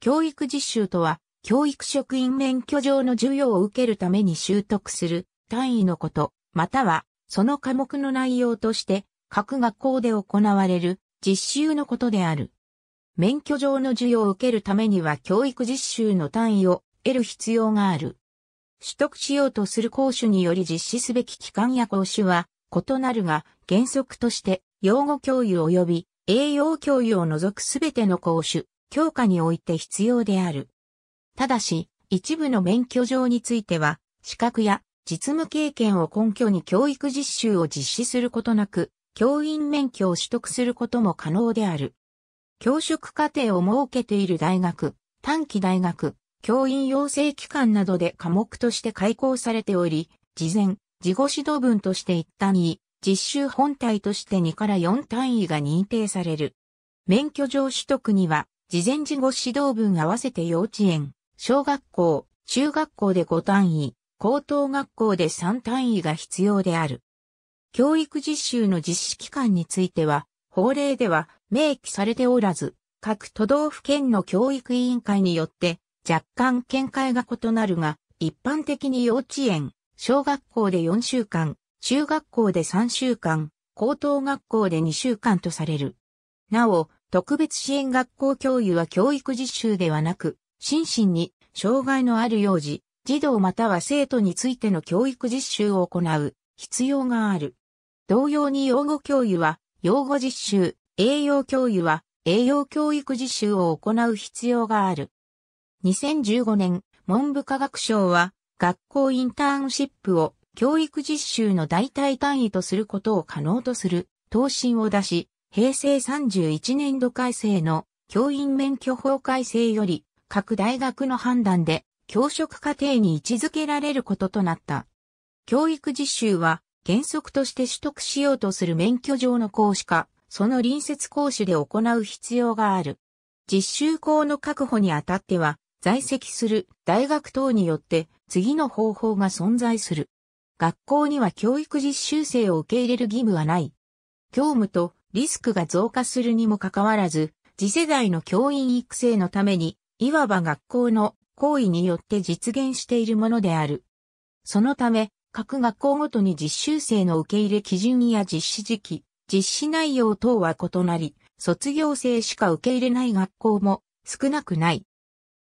教育実習とは、教育職員免許上の授業を受けるために習得する単位のこと、または、その科目の内容として、各学校で行われる実習のことである。免許上の授業を受けるためには教育実習の単位を得る必要がある。取得しようとする講習により実施すべき期間や講習は異なるが原則として、養護教諭及び栄養教諭を除くすべての講習、強化において必要である。ただし、一部の免許状については、資格や実務経験を根拠に教育実習を実施することなく、教員免許を取得することも可能である。教職課程を設けている大学、短期大学、教員養成機関などで科目として開講されており、事前、事後指導文として一単位、実習本体として2から4単位が認定される。免許状取得には、事前事後指導文合わせて幼稚園、小学校、中学校で5単位、高等学校で3単位が必要である。教育実習の実施期間については、法令では明記されておらず、各都道府県の教育委員会によって若干見解が異なるが、一般的に幼稚園、小学校で4週間、中学校で3週間、高等学校で2週間とされる。なお、特別支援学校教諭は教育実習ではなく、心身に障害のある幼児、児童または生徒についての教育実習を行う必要がある。同様に養護教諭は、養護実習、栄養教諭は、栄養教育実習を行う必要がある。2015年、文部科学省は、学校インターンシップを教育実習の代替単位とすることを可能とする答申を出し、平成31年度改正の教員免許法改正より、各大学の判断で教職課程に位置づけられることとなった。教育実習は原則として取得しようとする免許上の講師か、その隣接講師で行う必要がある。実習校の確保にあたっては、在籍する大学等によって次の方法が存在する。学校には教育実習生を受け入れる義務はない。教務とリスクが増加するにもかかわらず、次世代の教員育成のために、いわば学校の行為によって実現しているものである。そのため、各学校ごとに実習生の受け入れ基準や実施時期、実施内容等は異なり、卒業生しか受け入れない学校も少なくない。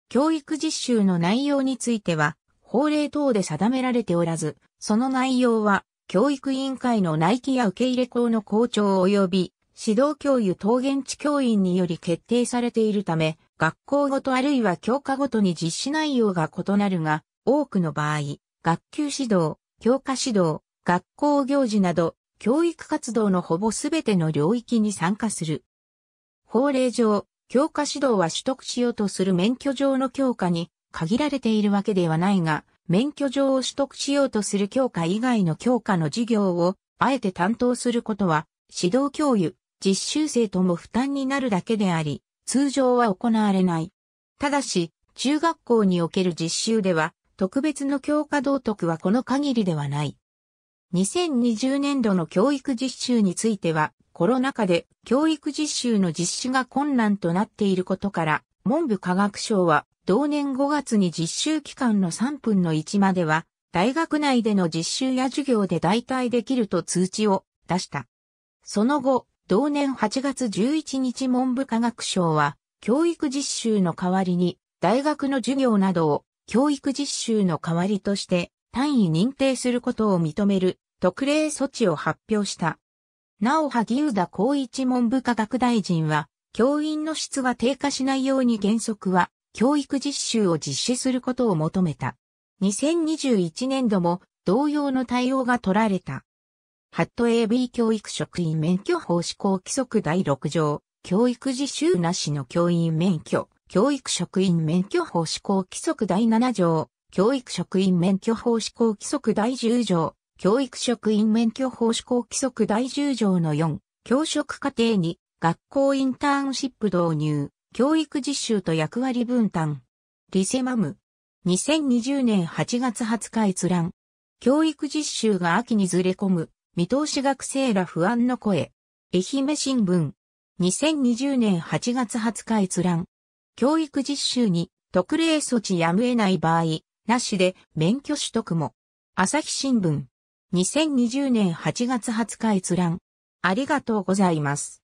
教育実習の内容については、法令等で定められておらず、その内容は教育委員会の内規や受け入れ校の校長及び指導教諭等現地教員により決定されているため、学校ごとあるいは教科ごとに実施内容が異なるが、多くの場合、学級指導、教科指導、学校行事など、教育活動のほぼすべての領域に参加する。法令上、教科指導は取得しようとする免許上の教科に限られているわけではないが、免許状を取得しようとする教科以外の教科の授業を、あえて担当することは、指導教諭、実習生とも負担になるだけであり、通常は行われない。ただし、中学校における実習では、特別の教科道徳はこの限りではない。2020年度の教育実習については、コロナ禍で教育実習の実施が困難となっていることから、文部科学省は同年5月に実習期間の3分の1までは、大学内での実習や授業で代替できると通知を出した。その後、同年8月11日文部科学省は、教育実習の代わりに、大学の授業などを教育実習の代わりとして、単位認定することを認める特例措置を発表した。なお萩生田光一文部科学大臣は、教員の質が低下しないように原則は、教育実習を実施することを求めた。2021年度も同様の対応が取られた。ハット AB 教育職員免許法施行規則第6条、教育実習なしの教員免許、教育職員免許法施行規則第7条、教育職員免許法施行規則第10条、教育職員免許法施行規則第10条の4、教職課程に学校インターンシップ導入、教育実習と役割分担。リセマム。2020年8月20日閲覧。教育実習が秋にずれ込む、見通し学生ら不安の声。愛媛新聞。2020年8月20日閲覧。教育実習に特例措置やむ得ない場合、なしで免許取得も。朝日新聞。2020年8月20日閲覧。ありがとうございます。